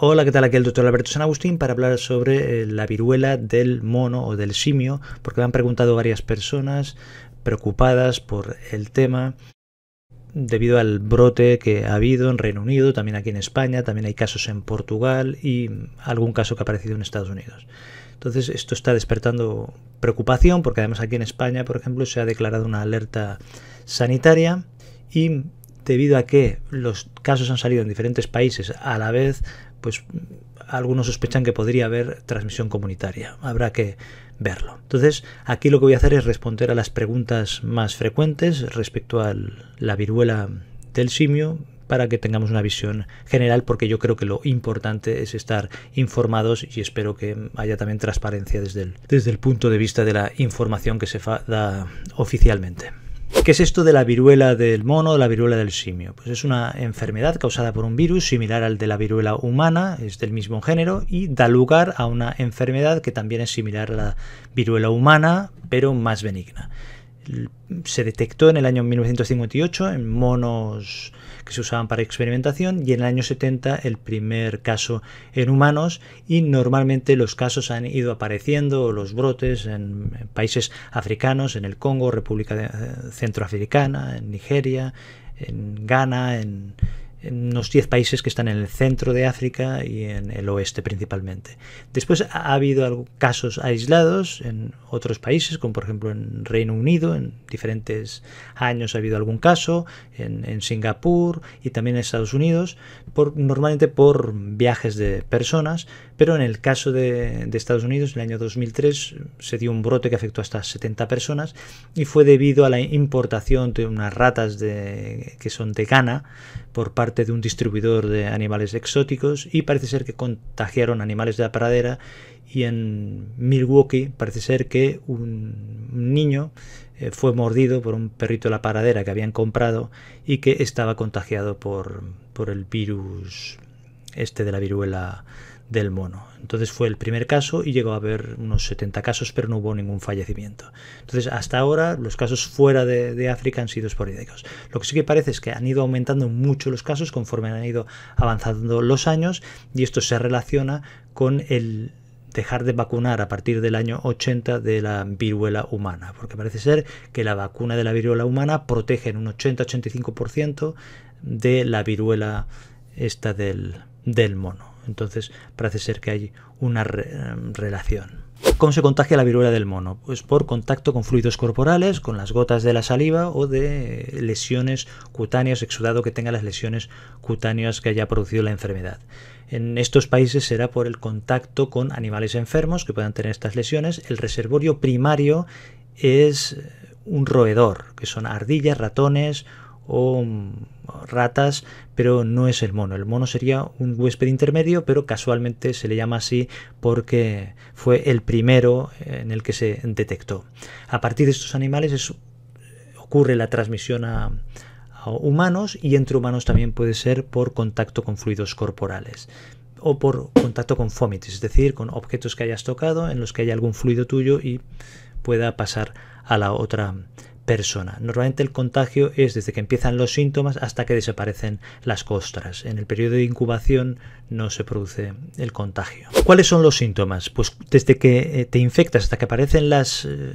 Hola, ¿qué tal? Aquí el doctor Alberto San Agustín para hablar sobre eh, la viruela del mono o del simio, porque me han preguntado varias personas preocupadas por el tema debido al brote que ha habido en Reino Unido, también aquí en España, también hay casos en Portugal y algún caso que ha aparecido en Estados Unidos. Entonces esto está despertando preocupación porque además aquí en España, por ejemplo, se ha declarado una alerta sanitaria y debido a que los casos han salido en diferentes países a la vez, pues algunos sospechan que podría haber transmisión comunitaria. Habrá que verlo. Entonces, aquí lo que voy a hacer es responder a las preguntas más frecuentes respecto a la viruela del simio para que tengamos una visión general, porque yo creo que lo importante es estar informados y espero que haya también transparencia desde el, desde el punto de vista de la información que se da oficialmente. ¿Qué es esto de la viruela del mono, de la viruela del simio? Pues es una enfermedad causada por un virus similar al de la viruela humana, es del mismo género, y da lugar a una enfermedad que también es similar a la viruela humana, pero más benigna se detectó en el año 1958 en monos que se usaban para experimentación y en el año 70 el primer caso en humanos y normalmente los casos han ido apareciendo, los brotes en países africanos, en el Congo, República eh, Centroafricana, en Nigeria, en Ghana, en en los 10 países que están en el centro de África y en el oeste principalmente. Después ha habido casos aislados en otros países, como por ejemplo en Reino Unido, en diferentes años ha habido algún caso, en, en Singapur y también en Estados Unidos, normalmente por viajes de personas pero en el caso de, Estados Unidos, en el año 2003 se dio un brote que afectó hasta 70 personas y fue debido a la importación de unas ratas que son de Ghana por parte de un distribuidor de animales exóticos y parece ser que contagiaron animales de la pradera y en Milwaukee parece ser que un niño eh, fue mordido por un perrito de la paradera que habían comprado y que estaba contagiado por, por el virus este de la viruela del mono. Entonces fue el primer caso y llegó a haber unos 70 casos, pero no hubo ningún fallecimiento. Entonces, hasta ahora, los casos fuera de, África han sido esporádicos. Lo que sí que parece es que han ido aumentando mucho los casos conforme han ido avanzando los años, y esto se relaciona con el dejar de vacunar a partir del año 80 de la viruela humana, porque parece ser que la vacuna de la viruela humana protege en un 80-85% de la viruela esta del, del mono. Entonces parece ser que hay una em, relación. ¿Cómo se contagia la viruela del mono? Pues por contacto con fluidos corporales, con las gotas de la saliva o de lesiones cutáneas, exudado que tenga las lesiones cutáneas que haya producido la enfermedad. En estos países será por el contacto con animales enfermos que puedan tener estas lesiones. El reservorio primario es un roedor, que son ardillas, ratones, o mm, ratas, pero no es el mono. El mono sería un huésped intermedio, pero casualmente se le llama así porque fue el primero eh, en el que se detectó. A partir de estos animales ocurre la transmisión a, humanos y entre humanos también puede ser por contacto con fluidos corporales o por contacto con fómites, es decir, con objetos que hayas tocado en los que haya algún fluido tuyo y pueda pasar a la otra persona. Normalmente el contagio es desde que empiezan los síntomas hasta que desaparecen las costras. En el periodo de incubación no se produce el contagio. ¿Cuáles son los síntomas? Pues desde que eh, te infectas hasta que aparecen las, eh,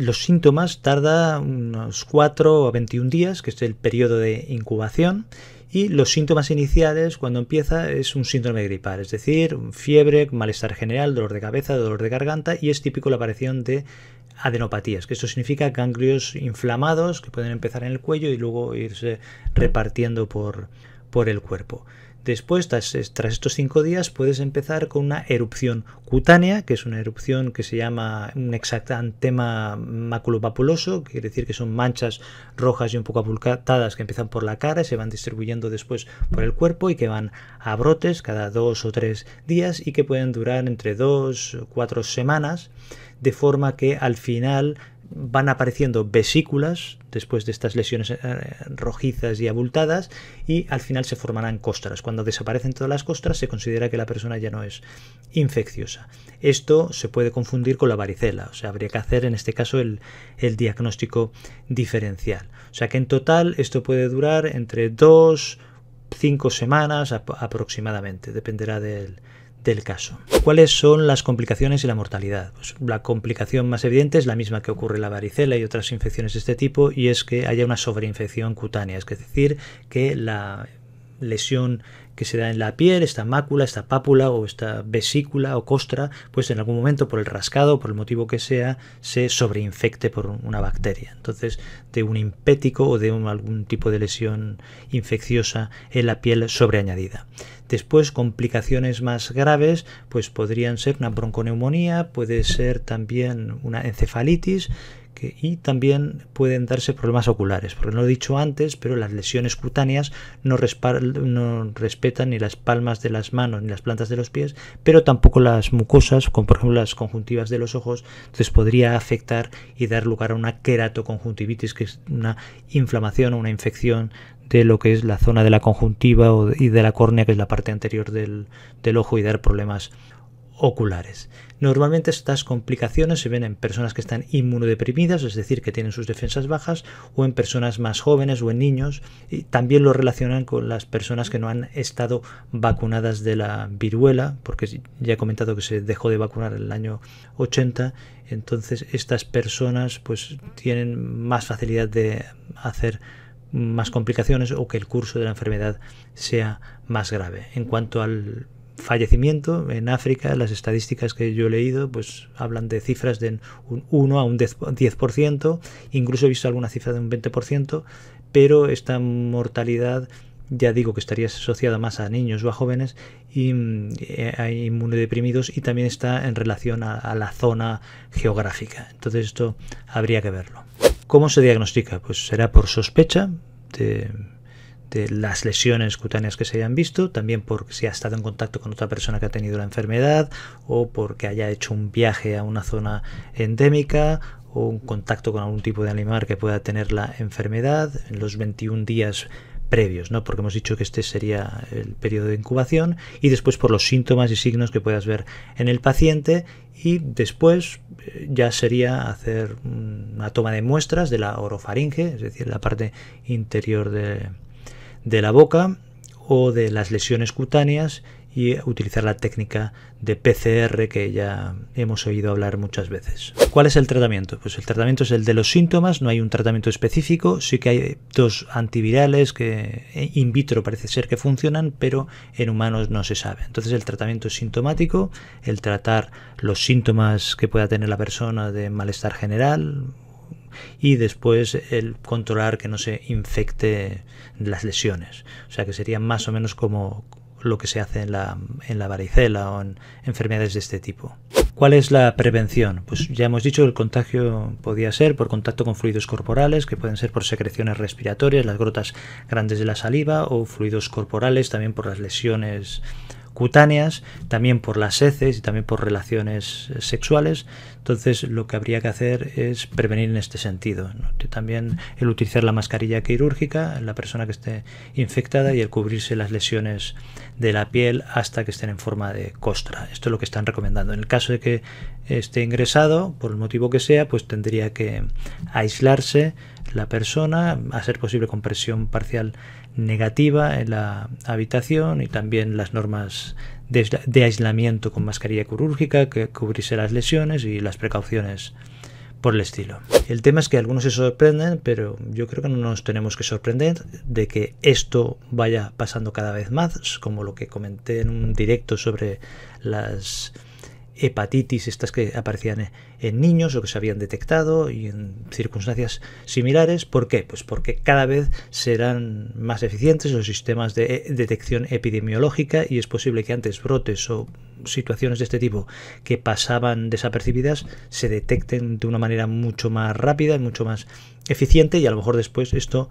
los síntomas tarda unos 4 a 21 días, que es el periodo de incubación. Y los síntomas iniciales, cuando empieza, es un síndrome gripal, es decir, fiebre, malestar general, dolor de cabeza, dolor de garganta y es típico la aparición de adenopatías, que esto significa ganglios inflamados que pueden empezar en el cuello y luego irse repartiendo por, por el cuerpo. Después, tras, estos cinco días, puedes empezar con una erupción cutánea, que es una erupción que se llama un exactantema maculopapuloso, que quiere decir que son manchas rojas y un poco abultadas que empiezan por la cara, y se van distribuyendo después por el cuerpo y que van a brotes cada dos o tres días y que pueden durar entre dos o cuatro semanas de forma que al final van apareciendo vesículas después de estas lesiones eh, rojizas y abultadas y al final se formarán costras. Cuando desaparecen todas las costras se considera que la persona ya no es infecciosa. Esto se puede confundir con la varicela, o sea, habría que hacer en este caso el, el diagnóstico diferencial. O sea que en total esto puede durar entre 2, 5 semanas aproximadamente, dependerá del, del caso. ¿Cuáles son las complicaciones y la mortalidad? Pues, la complicación más evidente es la misma que ocurre en la varicela y otras infecciones de este tipo y es que haya una sobreinfección cutánea, es decir, que la lesión que se da en la piel, esta mácula, esta pápula o esta vesícula o costra, pues en algún momento por el rascado, o por el motivo que sea, se sobreinfecte por una bacteria. Entonces, de un impético o de algún tipo de lesión infecciosa en la piel sobreañadida. Después, complicaciones más graves, pues podrían ser una bronconeumonía, puede ser también una encefalitis, y también pueden darse problemas oculares, porque no lo he dicho antes, pero las lesiones cutáneas no, respetan ni las palmas de las manos ni las plantas de los pies, pero tampoco las mucosas, como por ejemplo las conjuntivas de los ojos, entonces podría afectar y dar lugar a una queratoconjuntivitis, que es una inflamación o una infección de lo que es la zona de la conjuntiva y de la córnea, que es la parte anterior del, del ojo, y dar problemas oculares. Normalmente estas complicaciones se ven en personas que están inmunodeprimidas, es decir, que tienen sus defensas bajas, o en personas más jóvenes o en niños. Y también lo relacionan con las personas que no han estado vacunadas de la viruela, porque ya he comentado que se dejó de vacunar en el año 80. Entonces estas personas pues tienen más facilidad de hacer más complicaciones o que el curso de la enfermedad sea más grave. En cuanto al fallecimiento en África, las estadísticas que yo he leído, pues hablan de cifras de un 1 a un 10%, incluso he visto alguna cifra de un 20%, pero esta mortalidad ya digo que estaría asociada más a niños o a jóvenes y mm, eh, a inmunodeprimidos y también está en relación a, a la zona geográfica. Entonces esto habría que verlo. ¿Cómo se diagnostica? Pues será por sospecha de de las lesiones cutáneas que se hayan visto, también porque se ha estado en contacto con otra persona que ha tenido la enfermedad o porque haya hecho un viaje a una zona endémica o un contacto con algún tipo de animal que pueda tener la enfermedad en los 21 días previos, ¿no? porque hemos dicho que este sería el periodo de incubación, y después por los síntomas y signos que puedas ver en el paciente, y después eh, ya sería hacer una toma de muestras de la orofaringe, es decir, la parte interior de, de la boca o de las lesiones cutáneas y utilizar la técnica de PCR que ya hemos oído hablar muchas veces. ¿Cuál es el tratamiento? Pues el tratamiento es el de los síntomas, no hay un tratamiento específico, sí que hay dos antivirales que in vitro parece ser que funcionan, pero en humanos no se sabe. Entonces el tratamiento es sintomático, el tratar los síntomas que pueda tener la persona de malestar general, y después el controlar que no se infecte las lesiones. O sea que sería más o menos como lo que se hace en la, varicela o en enfermedades de este tipo. ¿Cuál es la prevención? Pues ya hemos dicho que el contagio podía ser por contacto con fluidos corporales, que pueden ser por secreciones respiratorias, las grotas grandes de la saliva o fluidos corporales, también por las lesiones cutáneas, también por las heces y también por relaciones eh, sexuales. Entonces lo que habría que hacer es prevenir en este sentido. También el utilizar la mascarilla quirúrgica en la persona que esté infectada y el cubrirse las lesiones de la piel hasta que estén en forma de costra. Esto es lo que están recomendando. En el caso de que esté ingresado, por el motivo que sea, pues tendría que aislarse la persona, a ser posible con presión parcial negativa en la habitación y también las normas de, aislamiento con mascarilla quirúrgica que cubrirse las lesiones y las precauciones por el estilo. El tema es que algunos se sorprenden, pero yo creo que no nos tenemos que sorprender de que esto vaya pasando cada vez más, como lo que comenté en un directo sobre las hepatitis, estas que aparecían en niños o que se habían detectado y en circunstancias similares. ¿Por qué? Pues porque cada vez serán más eficientes los sistemas de eh, detección epidemiológica y es posible que antes brotes o situaciones de este tipo que pasaban desapercibidas se detecten de una manera mucho más rápida y mucho más eficiente y a lo mejor después esto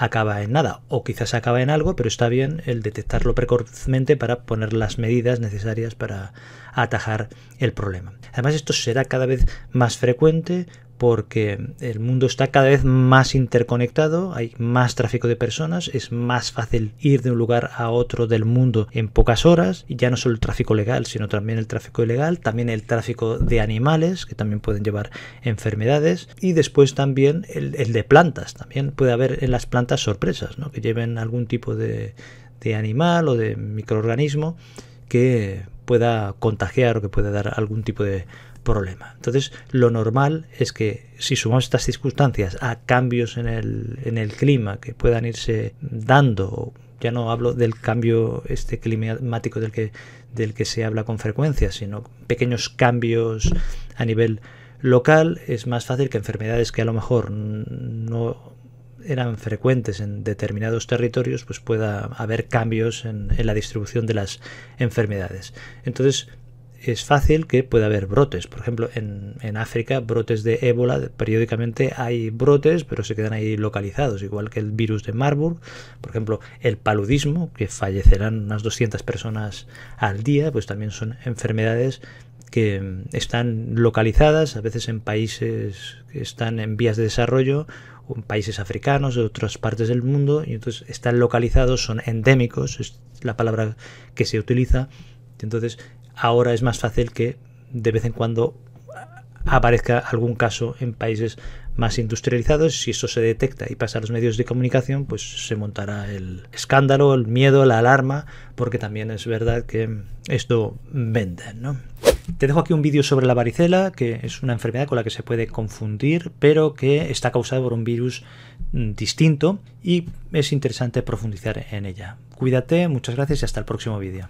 acaba en nada o quizás acaba en algo, pero está bien el detectarlo precozmente para poner las medidas necesarias para atajar el problema. Además esto será cada vez más frecuente porque el mundo está cada vez más interconectado, hay más tráfico de personas, es más fácil ir de un lugar a otro del mundo en pocas horas, y ya no solo el tráfico legal, sino también el tráfico ilegal, también el tráfico de animales, que también pueden llevar enfermedades, y después también el, de plantas, también puede haber en las plantas sorpresas, ¿no? que lleven algún tipo de, de animal o de microorganismo que pueda contagiar o que pueda dar algún tipo de problema. Entonces, lo normal es que si sumamos estas circunstancias a cambios en el, en el clima que puedan irse dando, ya no hablo del cambio este climático del que, del que se habla con frecuencia, sino pequeños cambios a nivel local, es más fácil que enfermedades que a lo mejor no eran frecuentes en determinados territorios, pues pueda haber cambios en, en, la distribución de las enfermedades. Entonces, es fácil que pueda haber brotes. Por ejemplo, en, en, África, brotes de ébola, periódicamente hay brotes, pero se quedan ahí localizados, igual que el virus de Marburg, por ejemplo, el paludismo, que fallecerán unas 200 personas al día, pues también son enfermedades que mm, están localizadas, a veces en países que están en vías de desarrollo, en países africanos, de otras partes del mundo, y entonces están localizados, son endémicos, es la palabra que se utiliza, entonces ahora es más fácil que de vez en cuando aparezca algún caso en países más industrializados. Si eso se detecta y pasa a los medios de comunicación, pues se montará el escándalo, el miedo, la alarma, porque también es verdad que esto vende, Te dejo aquí un vídeo sobre la varicela, que es una enfermedad con la que se puede confundir, pero que está causada por un virus mm, distinto y es interesante profundizar en ella. Cuídate, muchas gracias y hasta el próximo vídeo.